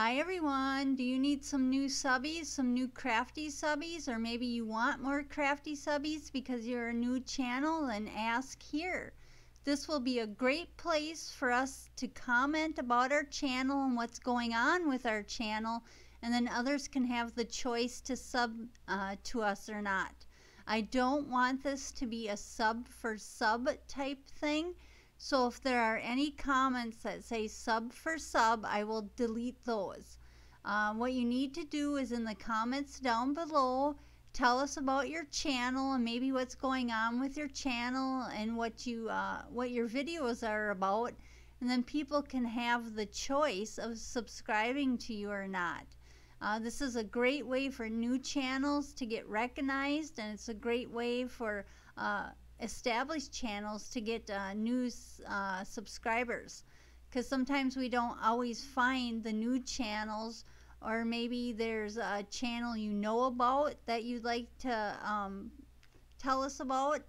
Hi everyone, do you need some new subbies, some new crafty subbies, or maybe you want more crafty subbies because you're a new channel and ask here. This will be a great place for us to comment about our channel and what's going on with our channel and then others can have the choice to sub uh, to us or not. I don't want this to be a sub for sub type thing. So if there are any comments that say sub for sub, I will delete those. Um, what you need to do is in the comments down below, tell us about your channel and maybe what's going on with your channel and what you uh, what your videos are about. And then people can have the choice of subscribing to you or not. Uh, this is a great way for new channels to get recognized, and it's a great way for uh, establish channels to get uh, new uh, subscribers because sometimes we don't always find the new channels or maybe there's a channel you know about that you'd like to um, tell us about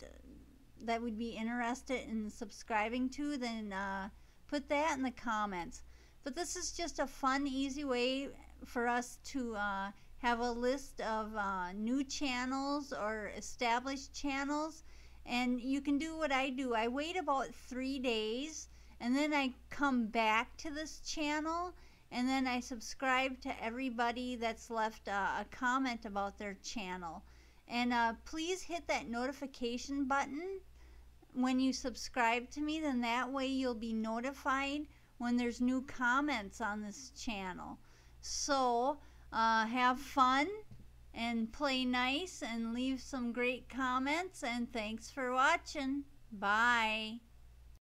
that would be interested in subscribing to then uh, put that in the comments but this is just a fun easy way for us to uh, have a list of uh, new channels or established channels and you can do what I do. I wait about three days and then I come back to this channel and then I subscribe to everybody that's left a, a comment about their channel. And uh, please hit that notification button when you subscribe to me, then that way you'll be notified when there's new comments on this channel. So uh, have fun and play nice and leave some great comments and thanks for watching. Bye.